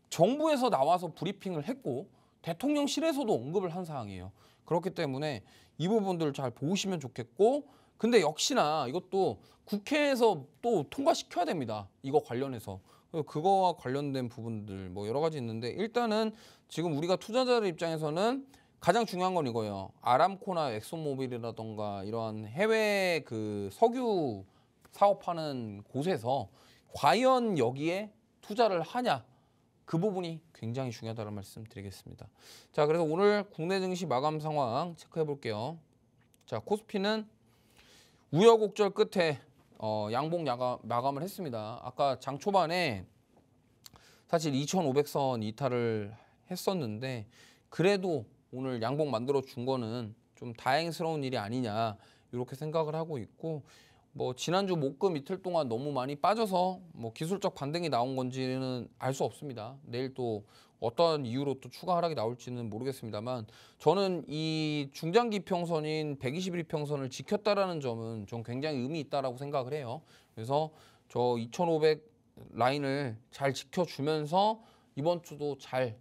정부에서 나와서 브리핑을 했고 대통령실에서도 언급을 한 사항이에요. 그렇기 때문에 이 부분들을 잘 보시면 좋겠고 근데 역시나 이것도 국회에서 또 통과시켜야 됩니다. 이거 관련해서. 그거와 관련된 부분들 뭐 여러 가지 있는데 일단은 지금 우리가 투자자들 입장에서는 가장 중요한 건 이거예요. 아람코나 엑소모빌이라던가 이러한 해외 그 석유 사업하는 곳에서 과연 여기에 투자를 하냐 그 부분이 굉장히 중요하다는 말씀 드리겠습니다. 자 그래서 오늘 국내 증시 마감 상황 체크해 볼게요. 자 코스피는 우여곡절 끝에 어, 양봉 야가, 마감을 했습니다. 아까 장 초반에 사실 2,500선 이탈을 했었는데 그래도 오늘 양복 만들어 준 거는 좀 다행스러운 일이 아니냐 이렇게 생각을 하고 있고 뭐 지난주 목금 이틀 동안 너무 많이 빠져서 뭐 기술적 반등이 나온 건지는 알 수 없습니다. 내일 또 어떤 이유로 또 추가 하락이 나올지는 모르겠습니다만 저는 이 중장기 평선인 121일 평선을 지켰다라는 점은 좀 굉장히 의미 있다라고 생각을 해요. 그래서 저 2,500 라인을 잘 지켜주면서 이번 주도 잘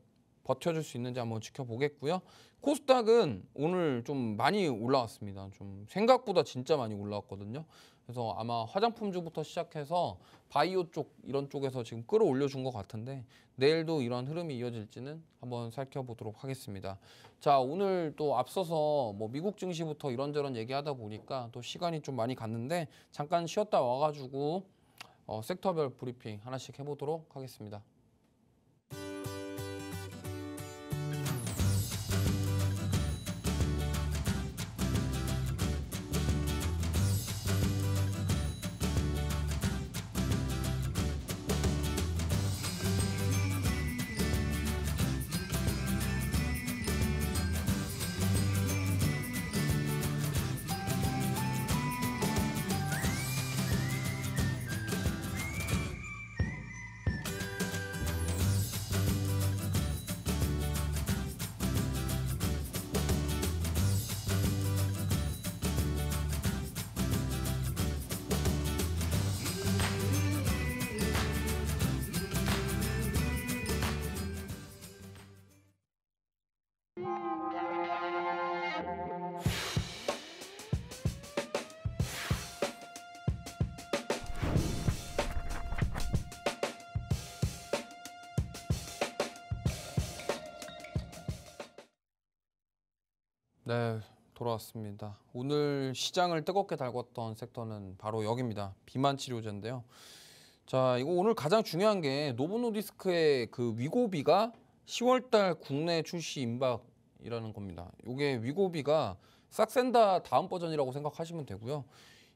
버텨줄 수 있는지 한번 지켜보겠고요. 코스닥은 오늘 좀 많이 올라왔습니다. 좀 생각보다 진짜 많이 올라왔거든요. 그래서 아마 화장품주부터 시작해서 바이오 쪽 이런 쪽에서 지금 끌어올려준 것 같은데 내일도 이런 흐름이 이어질지는 한번 살펴보도록 하겠습니다. 자 오늘 또 앞서서 뭐 미국 증시부터 이런저런 얘기하다 보니까 또 시간이 좀 많이 갔는데 잠깐 쉬었다 와가지고 어, 섹터별 브리핑 하나씩 해보도록 하겠습니다. 네, 돌아왔습니다. 오늘 시장을 뜨겁게 달궜던 섹터는 바로 여기입니다. 비만 치료제인데요. 자, 이거 오늘 가장 중요한 게노브노디스크의그 위고비가 10월달 국내 출시 임박이라는 겁니다. 이게 위고비가 싹센다 다음 버전이라고 생각하시면 되고요.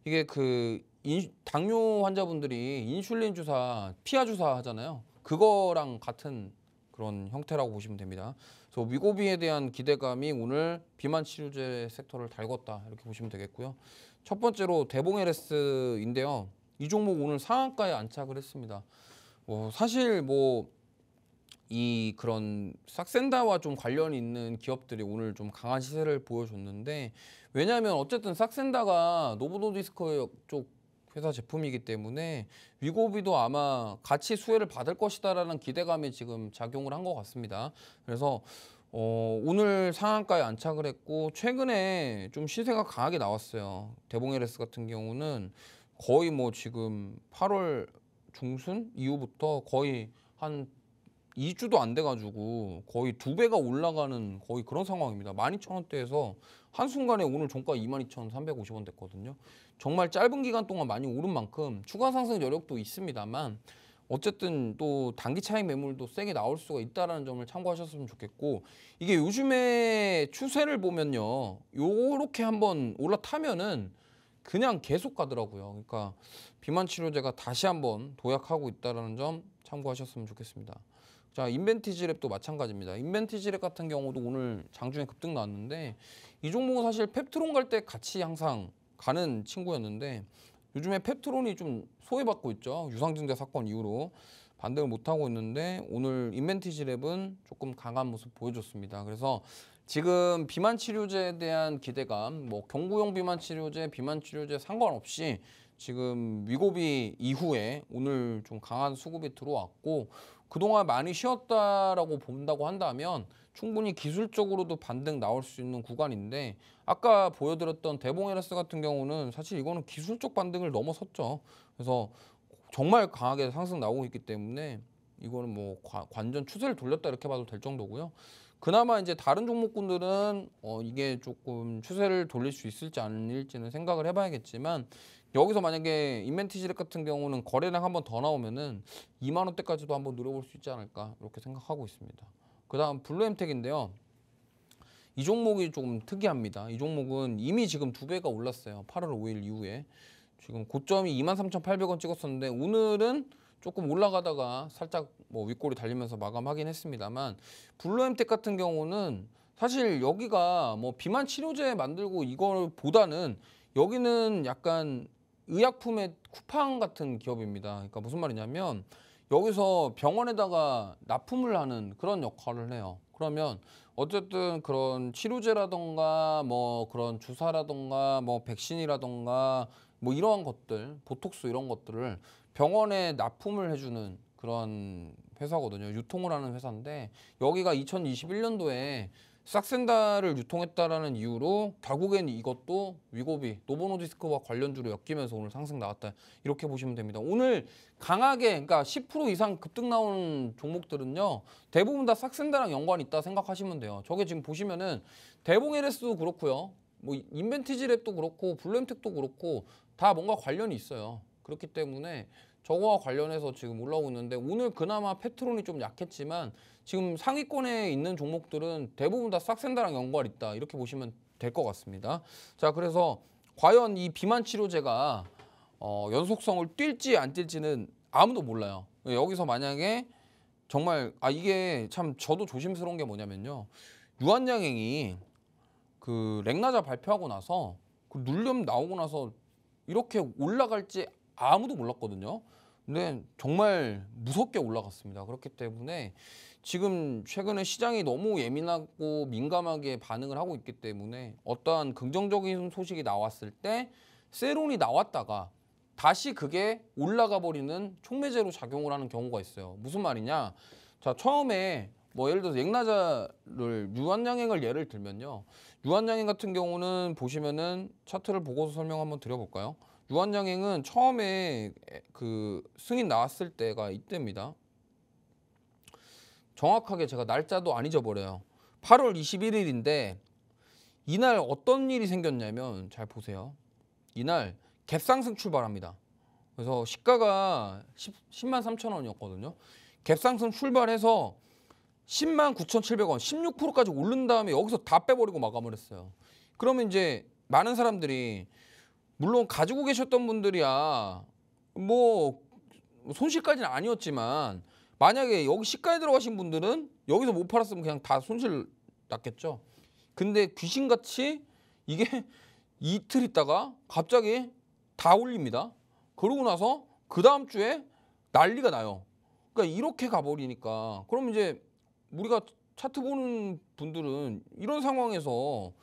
이게 그 인, 당뇨 환자분들이 인슐린 주사, 피하 주사 하잖아요. 그거랑 같은 그런 형태라고 보시면 됩니다. 그래서 위고비에 대한 기대감이 오늘 비만 치료제 섹터를 달궜다 이렇게 보시면 되겠고요. 첫 번째로 대봉 LS인데요. 이 종목 오늘 상한가에 안착을 했습니다. 뭐 사실 뭐 이 그런 싹센다와 좀관련 있는 기업들이 오늘 좀 강한 시세를 보여줬는데 왜냐하면 어쨌든 싹센다가 노보노디스코 쪽 회사 제품이기 때문에 위고비도 아마 같이 수혜를 받을 것이다라는 기대감이 지금 작용을 한 것 같습니다. 그래서 어, 오늘 상한가에 안착을 했고 최근에 좀 시세가 강하게 나왔어요. 대봉에레스 같은 경우는 거의 뭐 지금 8월 중순 이후부터 거의 한 2주도 안 돼가지고 거의 두 배가 올라가는 거의 그런 상황입니다. 12,000원대에서 한순간에 오늘 종가 22,350원 됐거든요. 정말 짧은 기간 동안 많이 오른 만큼 추가 상승 여력도 있습니다만 어쨌든 또 단기 차익 매물도 세게 나올 수가 있다는 점을 참고하셨으면 좋겠고 이게 요즘에 추세를 보면요. 요렇게 한번 올라타면은 그냥 계속 가더라고요. 그러니까 비만 치료제가 다시 한번 도약하고 있다는 점 참고하셨으면 좋겠습니다. 자, 인벤티지 랩도 마찬가지입니다. 인벤티지 랩 같은 경우도 오늘 장중에 급등 나왔는데 이 종목은 사실 펩트론 갈 때 같이 항상 가는 친구였는데 요즘에 펩트론이 좀 소외받고 있죠. 유상증자 사건 이후로 반등을 못하고 있는데 오늘 인벤티지 랩은 조금 강한 모습 보여줬습니다. 그래서 지금 비만 치료제에 대한 기대감, 뭐 경구용 비만 치료제, 비만 치료제 상관없이 지금 위고비 이후에 오늘 좀 강한 수급이 들어왔고 그동안 많이 쉬었다라고 본다고 한다면 충분히 기술적으로도 반등 나올 수 있는 구간인데 아까 보여드렸던 대봉 라스 같은 경우는 사실 이거는 기술적 반등을 넘어섰죠. 그래서 정말 강하게 상승 나오고 있기 때문에 이거는 뭐 관전 추세를 돌렸다 이렇게 봐도 될 정도고요. 그나마 이제 다른 종목군들은 어 이게 조금 추세를 돌릴 수 있을지 아닐지는 생각을 해봐야겠지만 여기서 만약에 인멘티지렉 같은 경우는 거래량 한 번 더 나오면은 2만 원대까지도 한번 노려볼 수 있지 않을까 이렇게 생각하고 있습니다. 그다음 블루엠텍인데요. 이 종목이 조금 특이합니다. 이 종목은 이미 지금 두 배가 올랐어요. 8월 5일 이후에 지금 고점이 23,800원 찍었었는데 오늘은 조금 올라가다가 살짝 뭐 윗골이 달리면서 마감하긴 했습니다만 블루엠텍 같은 경우는 사실 여기가 뭐 비만 치료제 만들고 이걸 보다는 여기는 약간 의약품의 쿠팡 같은 기업입니다. 그러니까 무슨 말이냐면 여기서 병원에다가 납품을 하는 그런 역할을 해요. 그러면 어쨌든 그런 치료제라던가 뭐 그런 주사라던가 뭐 백신이라던가 뭐 이러한 것들, 보톡스 이런 것들을 병원에 납품을 해주는 그런 회사거든요. 유통을 하는 회사인데 여기가 2021년도에 싹센다를 유통했다라는 이유로 결국엔 이것도 위고비 노보노디스크와 관련주로 엮이면서 오늘 상승 나왔다 이렇게 보시면 됩니다. 오늘 강하게 그러니까 10% 이상 급등 나온 종목들은요 대부분 다 싹센다랑 연관이 있다 생각하시면 돼요. 저게 지금 보시면은 대봉 LS도 그렇고요, 뭐 인벤티지 랩도 그렇고 블루텍도 그렇고 다 뭔가 관련이 있어요. 그렇기 때문에 저거와 관련해서 지금 올라오고 있는데 오늘 그나마 페트론이 좀 약했지만 지금 상위권에 있는 종목들은 대부분 다 싹센다랑 연관 있다 이렇게 보시면 될 것 같습니다. 자 그래서 과연 이 비만 치료제가 어, 연속성을 뛸지 안 뛸지는 아무도 몰라요. 여기서 만약에 정말 아 이게 참 저도 조심스러운 게 뭐냐면요. 유한양행이 그 렉나자 발표하고 나서 그눌름 나오고 나서 이렇게 올라갈지 아무도 몰랐거든요. 근데 정말 무섭게 올라갔습니다. 그렇기 때문에 지금 최근에 시장이 너무 예민하고 민감하게 반응을 하고 있기 때문에 어떠한 긍정적인 소식이 나왔을 때 세론이 나왔다가 다시 그게 올라가 버리는 촉매제로 작용을 하는 경우가 있어요. 무슨 말이냐? 자, 처음에 뭐 예를 들어서 액나자를 유한양행을 예를 들면요. 유한양행 같은 경우는 보시면은 차트를 보고서 설명 한번 드려볼까요? 유한양행은 처음에 그 승인 나왔을 때가 이때입니다. 정확하게 제가 날짜도 안 잊어버려요. 8월 21일인데 이날 어떤 일이 생겼냐면 잘 보세요. 이날 갭상승 출발합니다. 그래서 시가가 10, 만 3천 원이었거든요. 갭상승 출발해서 10만 9,700원, 16%까지 오른 다음에 여기서 다 빼버리고 마감을 했어요. 그러면 이제 많은 사람들이 물론 가지고 계셨던 분들이야 뭐 손실까지는 아니었지만 만약에 여기 시가에 들어가신 분들은 여기서 못 팔았으면 그냥 다 손실 났겠죠. 근데 귀신같이 이게 *laughs* 이틀 있다가 갑자기 다 올립니다. 그러고 나서 그 다음 주에 난리가 나요. 그러니까 이렇게 가버리니까 그럼 이제 우리가 차트 보는 분들은 이런 상황에서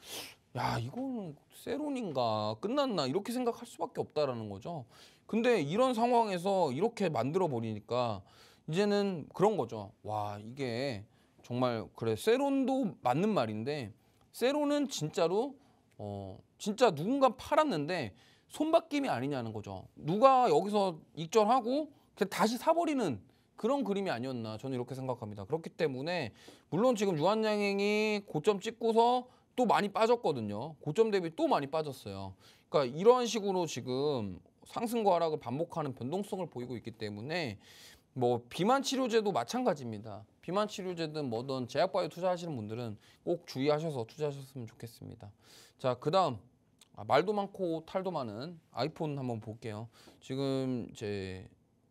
야 이거는 세론인가 끝났나 이렇게 생각할 수밖에 없다라는 거죠. 근데 이런 상황에서 이렇게 만들어 버리니까 이제는 그런 거죠. 와 이게 정말 그래 세론도 맞는 말인데 세론은 진짜로 어 진짜 누군가 팔았는데 손바뀜이 아니냐는 거죠. 누가 여기서 익절하고 다시 사버리는 그런 그림이 아니었나 저는 이렇게 생각합니다. 그렇기 때문에 물론 지금 유한양행이 고점 찍고서 또 많이 빠졌거든요. 고점 대비 또 많이 빠졌어요. 그러니까 이런 식으로 지금 상승과 하락을 반복하는 변동성을 보이고 있기 때문에 뭐 비만 치료제도 마찬가지입니다. 비만 치료제든 뭐든 제약바이오 투자하시는 분들은 꼭 주의하셔서 투자하셨으면 좋겠습니다. 자, 그다음 아, 말도 많고 탈도 많은 아이폰 한번 볼게요. 지금 제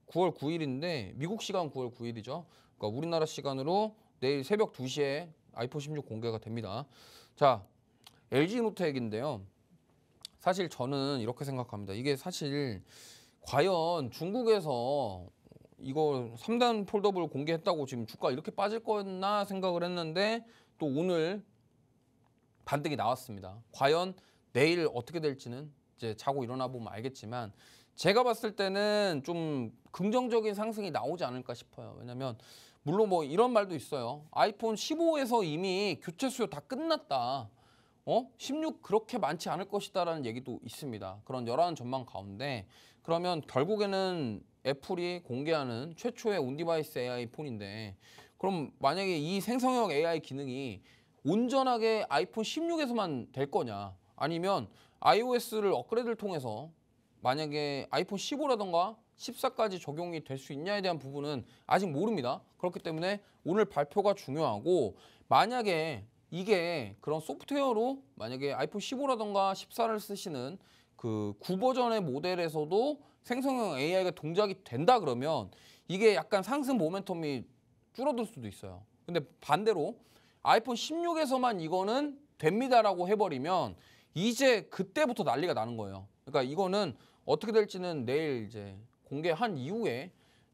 9월 9일인데 미국 시간 9월 9일이죠. 그러니까 우리나라 시간으로 내일 새벽 2시에 아이폰 16 공개가 됩니다. 자, LG 노텍인데요. 사실 저는 이렇게 생각합니다. 이게 사실 과연 중국에서 이거 3단 폴더블 공개했다고 지금 주가 이렇게 빠질 거였나 생각을 했는데 또 오늘 반등이 나왔습니다. 과연 내일 어떻게 될지는 이제 자고 일어나 보면 알겠지만 제가 봤을 때는 좀 긍정적인 상승이 나오지 않을까 싶어요. 왜냐면 하 물론 뭐 이런 말도 있어요. 아이폰 15에서 이미 교체 수요 다 끝났다. 어? 16 그렇게 많지 않을 것이다라는 얘기도 있습니다. 그런 열한 전망 가운데 그러면 결국에는 애플이 공개하는 최초의 온디바이스 AI 폰인데 그럼 만약에 이 생성형 AI 기능이 온전하게 아이폰 16에서만 될 거냐 아니면 iOS를 업그레이드를 통해서 만약에 아이폰 15라던가 14까지 적용이 될 수 있냐에 대한 부분은 아직 모릅니다. 그렇기 때문에 오늘 발표가 중요하고 만약에 이게 그런 소프트웨어로 만약에 아이폰 15라던가 14를 쓰시는 그 9버전의 모델에서도 생성형 AI가 동작이 된다 그러면 이게 약간 상승 모멘텀이 줄어들 수도 있어요. 근데 반대로 아이폰 16에서만 이거는 됩니다라고 해버리면 이제 그때부터 난리가 나는 거예요. 그러니까 이거는 어떻게 될지는 내일 이제 공개한 이후에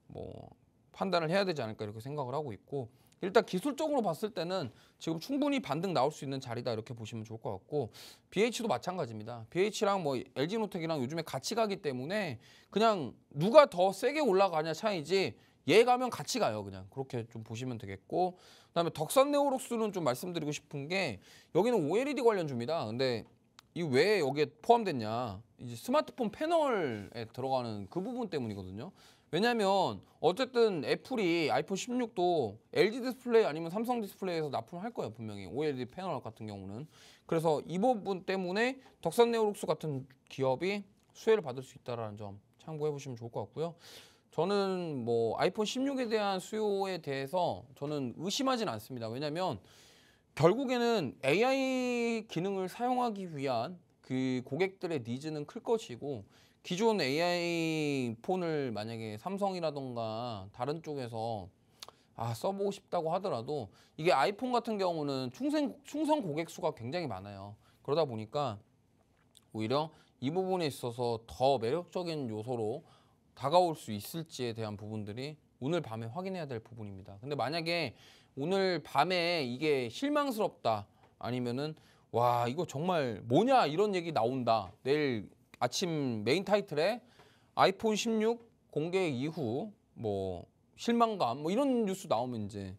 뭐 판단을 해야 되지 않을까 이렇게 생각을 하고 있고 일단 기술적으로 봤을 때는 지금 충분히 반등 나올 수 있는 자리다 이렇게 보시면 좋을 것 같고 BH도 마찬가지입니다. BH랑 뭐 LG노텍이랑 요즘에 같이 가기 때문에 그냥 누가 더 세게 올라가냐 차이지 얘 가면 같이 가요 그냥 그렇게 좀 보시면 되겠고 그다음에 덕산네오록스는 좀 말씀드리고 싶은 게 여기는 OLED 관련주입니다. 근데 이왜 여기에 포함됐냐 이제 스마트폰 패널에 들어가는 그 부분 때문이거든요. 왜냐면 어쨌든 애플이 아이폰 16도 LG 디스플레이 아니면 삼성 디스플레이에서 납품할 거예요 분명히 OLED 패널 같은 경우는 그래서 이 부분 때문에 덕산 네오룩스 같은 기업이 수혜를 받을 수 있다는 점 참고해 보시면 좋을 것 같고요 저는 뭐 아이폰 16에 대한 수요에 대해서 저는 의심하진 않습니다 왜냐면 결국에는 AI 기능을 사용하기 위한 그 고객들의 니즈는 클 것이고 기존 AI 폰을 만약에 삼성이라던가 다른 쪽에서 아 써보고 싶다고 하더라도 이게 아이폰 같은 경우는 충성, 충성 고객 수가 굉장히 많아요 그러다 보니까 오히려 이 부분에 있어서 더 매력적인 요소로 다가올 수 있을지에 대한 부분들이 오늘 밤에 확인해야 될 부분입니다 근데 만약에 오늘 밤에 이게 실망스럽다 아니면은 와 이거 정말 뭐냐 이런 얘기 나온다 내일 아침 메인 타이틀에 아이폰 16 공개 이후 뭐 실망감 뭐 이런 뉴스 나오면 이제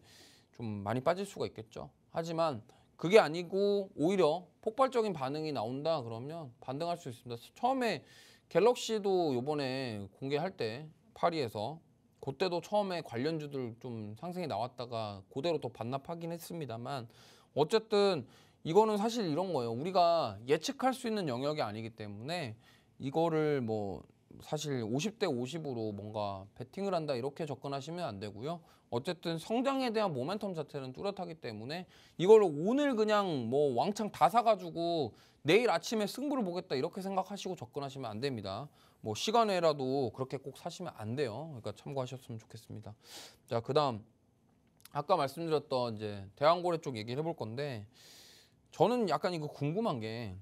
좀 많이 빠질 수가 있겠죠 하지만 그게 아니고 오히려 폭발적인 반응이 나온다 그러면 반등할 수 있습니다 처음에 갤럭시도 요번에 공개할 때 파리에서 그때도 처음에 관련주들 좀 상승이 나왔다가 그대로 더 반납하긴 했습니다만 어쨌든 이거는 사실 이런 거예요. 우리가 예측할 수 있는 영역이 아니기 때문에 이거를 뭐 사실 50대 50으로 뭔가 베팅을 한다 이렇게 접근하시면 안 되고요. 어쨌든 성장에 대한 모멘텀 자체는 뚜렷하기 때문에 이걸 오늘 그냥 뭐 왕창 다 사가지고 내일 아침에 승부를 보겠다 이렇게 생각하시고 접근하시면 안 됩니다. 뭐 시간에라도 그렇게 꼭 사시면 안 돼요. 그러니까 참고하셨으면 좋겠습니다. 자, 그다음 아까 말씀드렸던 이제 대한고래 쪽 얘기를 해볼 건데 저는 약간 이거 궁금한 게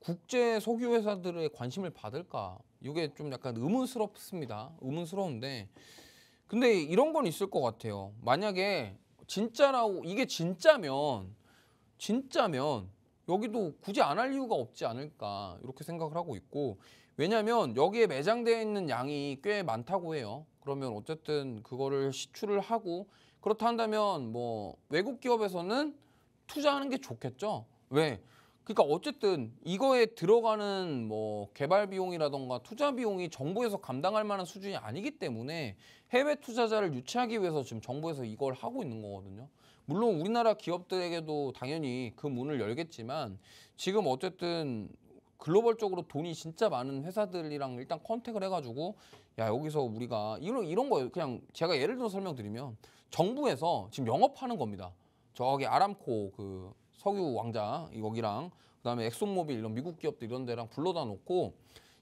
국제 석유 회사들의 관심을 받을까? 이게 좀 약간 의문스럽습니다. 의문스러운데 근데 이런 건 있을 것 같아요. 만약에 진짜라고 이게 진짜면 진짜면 여기도 굳이 안 할 이유가 없지 않을까 이렇게 생각을 하고 있고 왜냐하면 여기에 매장되어 있는 양이 꽤 많다고 해요. 그러면 어쨌든 그거를 시출을 하고 그렇다 한다면 뭐 외국 기업에서는 투자하는 게 좋겠죠. 왜? 그러니까 어쨌든 이거에 들어가는 뭐 개발 비용이라던가 투자 비용이 정부에서 감당할 만한 수준이 아니기 때문에 해외 투자자를 유치하기 위해서 지금 정부에서 이걸 하고 있는 거거든요. 물론 우리나라 기업들에게도 당연히 그 문을 열겠지만 지금 어쨌든 글로벌적으로 돈이 진짜 많은 회사들이랑 일단 컨택을 해가지고 야 여기서 우리가 이런 이런 거예 그냥 제가 예를 들어 설명드리면 정부에서 지금 영업하는 겁니다. 저기 아람코 그 석유 왕자 여기랑 그다음에 엑소모빌 이런 미국 기업들 이런 데랑 불러다 놓고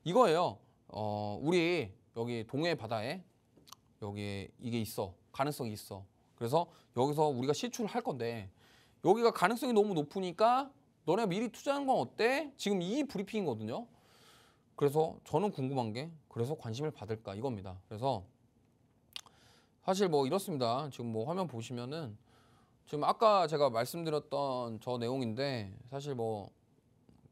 이거예요. 어 우리 여기 동해 바다에 여기 이게 있어 가능성이 있어. 그래서 여기서 우리가 시출을 할 건데 여기가 가능성이 너무 높으니까 너네 미리 투자한 건 어때? 지금 이 브리핑이거든요. 그래서 저는 궁금한 게 그래서 관심을 받을까 이겁니다. 그래서 사실 뭐 이렇습니다. 지금 뭐 화면 보시면은 지금 아까 제가 말씀드렸던 저 내용인데 사실 뭐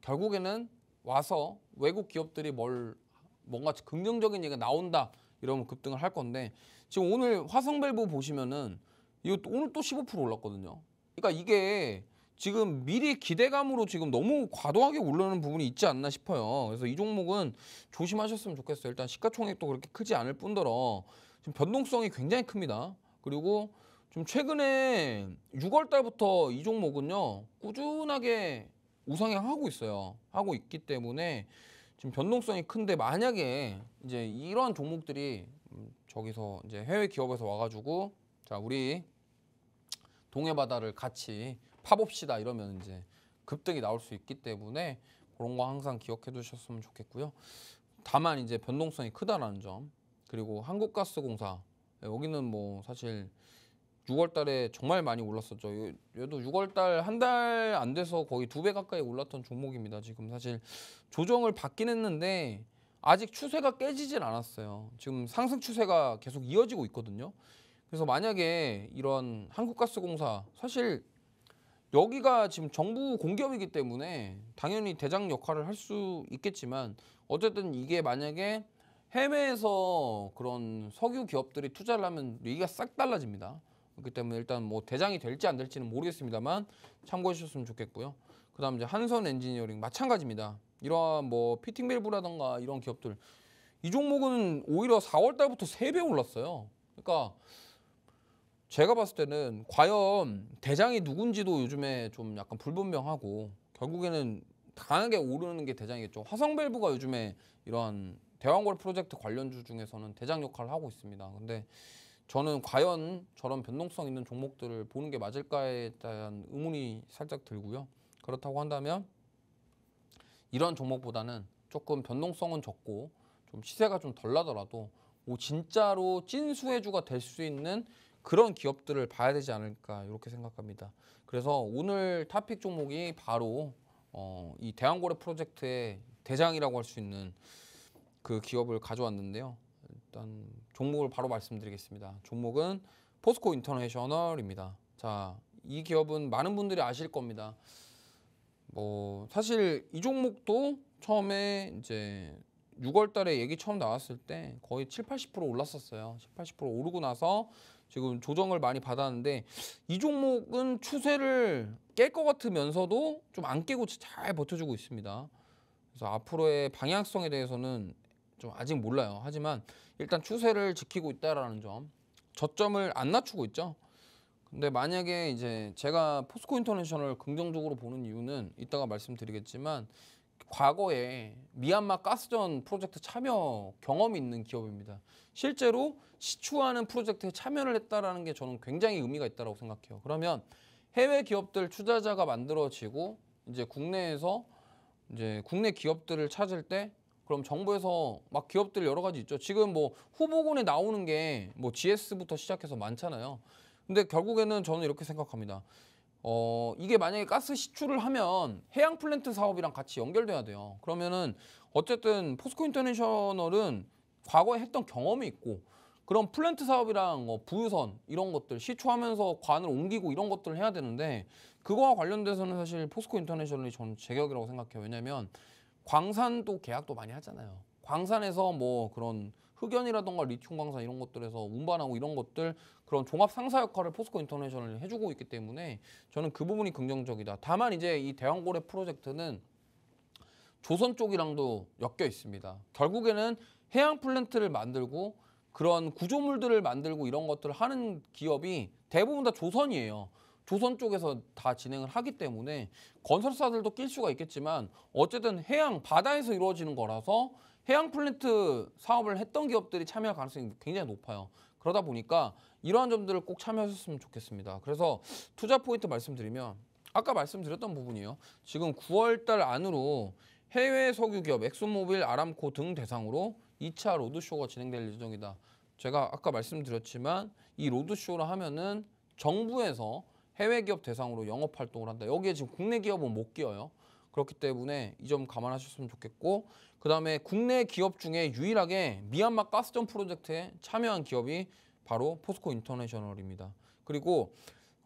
결국에는 와서 외국 기업들이 뭘 뭔가 긍정적인 얘기가 나온다 이러면 급등을 할 건데 지금 오늘 화성밸브 보시면은 이거 오늘 또 15% 올랐거든요. 그러니까 이게 지금 미리 기대감으로 지금 너무 과도하게 올르는 부분이 있지 않나 싶어요. 그래서 이 종목은 조심하셨으면 좋겠어요. 일단 시가총액도 그렇게 크지 않을 뿐더러 지금 변동성이 굉장히 큽니다. 그리고 좀 최근에 6월 달부터 이 종목은요. 꾸준하게 우상향하고 있어요. 하고 있기 때문에 지금 변동성이 큰데 만약에 이제 이러한 종목들이 음, 저기서 이제 해외 기업에서 와가지고 자 우리 동해 바다를 같이 파봅시다 이러면 이제 급등이 나올 수 있기 때문에 그런 거 항상 기억해 두셨으면 좋겠고요. 다만 이제 변동성이 크다라는 점 그리고 한국가스공사 여기는 예, 뭐 사실 6월 달에 정말 많이 올랐었죠. 얘도 6월 달한 달 안 돼서 거의 두 배 가까이 올랐던 종목입니다. 지금 사실 조정을 받긴 했는데 아직 추세가 깨지진 않았어요. 지금 상승 추세가 계속 이어지고 있거든요. 그래서 만약에 이런 한국가스공사 사실 여기가 지금 정부 공기업이기 때문에 당연히 대장 역할을 할 수 있겠지만 어쨌든 이게 만약에 해외에서 그런 석유 기업들이 투자를 하면 위기가싹 달라집니다. 그렇기 때문에 일단 뭐 대장이 될지 안 될지는 모르겠습니다만 참고해 주셨으면 좋겠고요. 그 다음 이제 한선 엔지니어링 마찬가지입니다. 이러한 뭐 피팅 밸브라던가 이런 기업들 이 종목은 오히려 4월 달부터 3배 올랐어요. 그러니까 제가 봤을 때는 과연 대장이 누군지도 요즘에 좀 약간 불분명하고 결국에는 강하게 오르는 게 대장이겠죠. 화성밸브가 요즘에 이러한 대왕골 프로젝트 관련주 중에서는 대장 역할을 하고 있습니다. 근데 저는 과연 저런 변동성 있는 종목들을 보는 게 맞을까에 대한 의문이 살짝 들고요. 그렇다고 한다면 이런 종목보다는 조금 변동성은 적고 좀 시세가 좀 덜 나더라도 뭐 진짜로 찐 수혜주가 될 수 있는 그런 기업들을 봐야 되지 않을까 이렇게 생각합니다. 그래서 오늘 탑픽 종목이 바로 어, 이 대한고래 프로젝트의 대장이라고 할 수 있는 그 기업을 가져왔는데요. 일단 종목을 바로 말씀드리겠습니다. 종목은 포스코 인터내셔널입니다. 자, 이 기업은 많은 분들이 아실 겁니다. 뭐 사실 이 종목도 처음에 이제 6월 달에 얘기 처음 나왔을 때 거의 7, 80% 올랐었어요. 7, 80% 오르고 나서 지금 조정을 많이 받았는데 이 종목은 추세를 깰 것 같으면서도 좀 안 깨고 잘 버텨주고 있습니다. 그래서 앞으로의 방향성에 대해서는 좀 아직 몰라요. 하지만 일단 추세를 지키고 있다라는 점, 저점을 안 낮추고 있죠. 근데 만약에 이제 제가 포스코 인터내셔널 긍정적으로 보는 이유는 이따가 말씀드리겠지만 과거에 미얀마 가스전 프로젝트 참여 경험이 있는 기업입니다. 실제로 시추하는 프로젝트에 참여를 했다는게 저는 굉장히 의미가 있다고 생각해요. 그러면 해외 기업들 투자자가 만들어지고 이제 국내에서 이제 국내 기업들을 찾을 때 그럼 정부에서 막 기업들 여러 가지 있죠. 지금 뭐 후보군에 나오는 게 뭐 GS부터 시작해서 많잖아요. 근데 결국에는 저는 이렇게 생각합니다. 어, 이게 만약에 가스 시출을 하면 해양 플랜트 사업이랑 같이 연결돼야 돼요. 그러면은 어쨌든 포스코 인터내셔널은 과거에 했던 경험이 있고 그런 플랜트 사업이랑 어, 부유선 이런 것들 시초하면서 관을 옮기고 이런 것들을 해야 되는데 그거와 관련돼서는 사실 포스코 인터내셔널이 저는 제격이라고 생각해요. 왜냐면 광산도 계약도 많이 하잖아요. 광산에서 뭐 그런 흑연이라던가 리튬 광산 이런 것들에서 운반하고 이런 것들 그런 종합 상사 역할을 포스코 인터내셔널이 해주고 있기 때문에 저는 그 부분이 긍정적이다. 다만 이제 이 대왕고래 프로젝트는 조선 쪽이랑도 엮여 있습니다. 결국에는 해양 플랜트를 만들고 그런 구조물들을 만들고 이런 것들을 하는 기업이 대부분 다 조선이에요. 조선 쪽에서 다 진행을 하기 때문에 건설사들도 낄 수가 있겠지만 어쨌든 해양 바다에서 이루어지는 거라서 해양 플랜트 사업을 했던 기업들이 참여할 가능성이 굉장히 높아요. 그러다 보니까 이러한 점들을 꼭 참여하셨으면 좋겠습니다. 그래서 투자 포인트 말씀드리면 아까 말씀드렸던 부분이에요. 지금 9월달 안으로 해외 석유기업 엑소모빌, 아람코 등 대상으로 2차 로드쇼가 진행될 예정이다. 제가 아까 말씀드렸지만 이 로드쇼를 하면은 정부에서 해외 기업 대상으로 영업 활동을 한다. 여기에 지금 국내 기업은 못 끼어요. 그렇기 때문에 이 점 감안하셨으면 좋겠고 그 다음에 국내 기업 중에 유일하게 미얀마 가스전 프로젝트에 참여한 기업이 바로 포스코 인터내셔널입니다. 그리고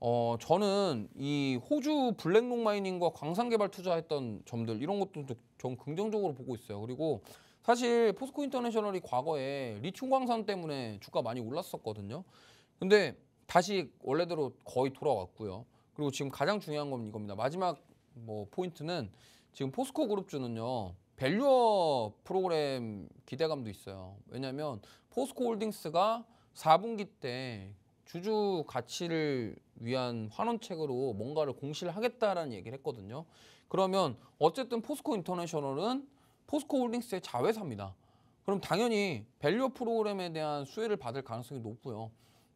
어, 저는 이 호주 블랙록 마이닝과 광산 개발 투자했던 점들 이런 것도 좀 긍정적으로 보고 있어요. 그리고 사실 포스코 인터내셔널이 과거에 리튬 광산 때문에 주가 많이 올랐었거든요. 근데 다시 원래대로 거의 돌아왔고요. 그리고 지금 가장 중요한 건 이겁니다. 마지막 뭐 포인트는 지금 포스코 그룹주는요. 밸류어 프로그램 기대감도 있어요. 왜냐하면 포스코 홀딩스가 4분기 때 주주 가치를 위한 환원책으로 뭔가를 공시를 하겠다라는 얘기를 했거든요. 그러면 어쨌든 포스코 인터내셔널은 포스코 홀딩스의 자회사입니다. 그럼 당연히 밸류어 프로그램에 대한 수혜를 받을 가능성이 높고요.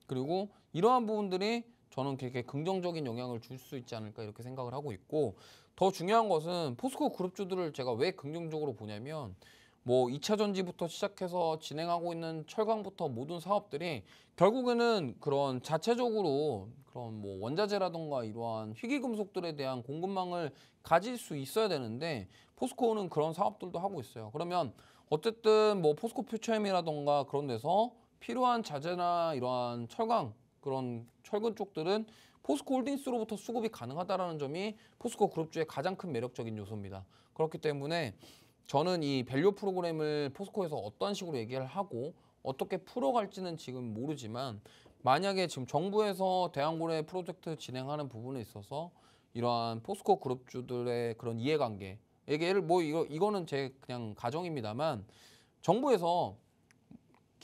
그리고 이러한 부분들이 저는 그렇게 긍정적인 영향을 줄 수 있지 않을까 이렇게 생각을 하고 있고 더 중요한 것은 포스코 그룹주들을 제가 왜 긍정적으로 보냐면 뭐 2차 전지부터 시작해서 진행하고 있는 철강부터 모든 사업들이 결국에는 그런 자체적으로 그런 뭐 원자재라던가 이러한 희귀금속들에 대한 공급망을 가질 수 있어야 되는데 포스코는 그런 사업들도 하고 있어요. 그러면 어쨌든 뭐 포스코 퓨처엠이라던가 그런 데서 필요한 자재나 이러한 철강 그런 철근 쪽들은 포스코 홀딩스로부터 수급이 가능하다는 점이 포스코 그룹주의 가장 큰 매력적인 요소입니다. 그렇기 때문에 저는 이 밸류 프로그램을 포스코에서 어떤 식으로 얘기를 하고 어떻게 풀어갈지는 지금 모르지만 만약에 지금 정부에서 대한고래 프로젝트 진행하는 부분에 있어서 이러한 포스코 그룹주들의 그런 이해관계 이게 를뭐 이거 이거는 제 그냥 가정입니다만 정부에서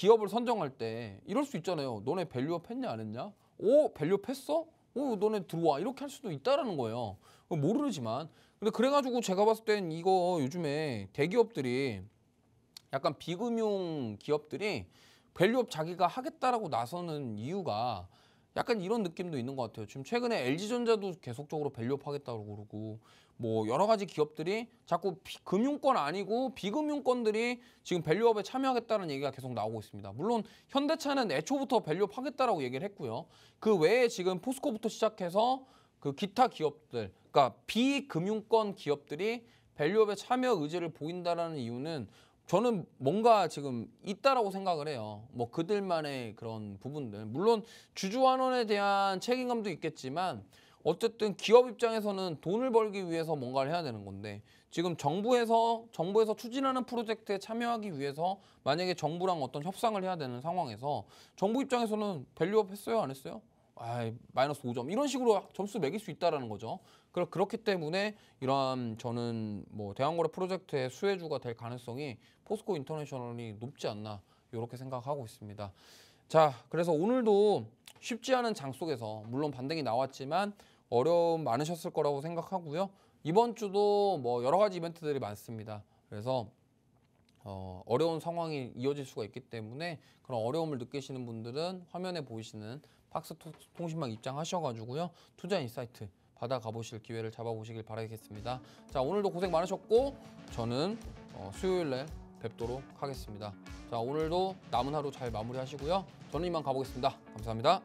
기업을 선정할 때 이럴 수 있잖아요. 너네 밸류업 했냐 안 했냐? 오 어, 밸류업 했어? 오 어, 너네 들어와 이렇게 할 수도 있다라는 거예요. 모르지만 근데 그래가지고 제가 봤을 땐 이거 요즘에 대기업들이 약간 비금융 기업들이 밸류업 자기가 하겠다라고 나서는 이유가 약간 이런 느낌도 있는 것 같아요. 지금 최근에 LG전자도 계속적으로 밸류업 하겠다고 그러고 뭐 여러 가지 기업들이 자꾸 비, 금융권 아니고 비금융권들이 지금 밸류업에 참여하겠다는 얘기가 계속 나오고 있습니다. 물론 현대차는 애초부터 밸류업 하겠다라고 얘기를 했고요. 그 외에 지금 포스코부터 시작해서 그 기타 기업들, 그러니까 비금융권 기업들이 밸류업에 참여 의지를 보인다라는 이유는 저는 뭔가 지금 있다라고 생각을 해요. 뭐 그들만의 그런 부분들. 물론 주주환원에 대한 책임감도 있겠지만 어쨌든 기업 입장에서는 돈을 벌기 위해서 뭔가를 해야 되는 건데 지금 정부에서 정부에서 추진하는 프로젝트에 참여하기 위해서 만약에 정부랑 어떤 협상을 해야 되는 상황에서 정부 입장에서는 밸류업 했어요 안 했어요? 아, 마이너스 5점 이런 식으로 점수 매길 수 있다라는 거죠. 그러, 그렇기 때문에 이런 저는 뭐 대한거래 프로젝트의 수혜주가 될 가능성이 포스코 인터내셔널이 높지 않나 이렇게 생각하고 있습니다. 자, 그래서 오늘도 쉽지 않은 장 속에서 물론 반등이 나왔지만 어려움 많으셨을 거라고 생각하고요. 이번 주도 뭐 여러 가지 이벤트들이 많습니다. 그래서 어, 어려운 상황이 이어질 수가 있기 때문에 그런 어려움을 느끼시는 분들은 화면에 보이시는 팍스 통신망 입장하셔가지고요. 투자 인사이트 받아가 보실 기회를 잡아보시길 바라겠습니다. 자 오늘도 고생 많으셨고 저는 어, 수요일날 뵙도록 하겠습니다. 자 오늘도 남은 하루 잘 마무리하시고요. 저는 이만 가보겠습니다. 감사합니다.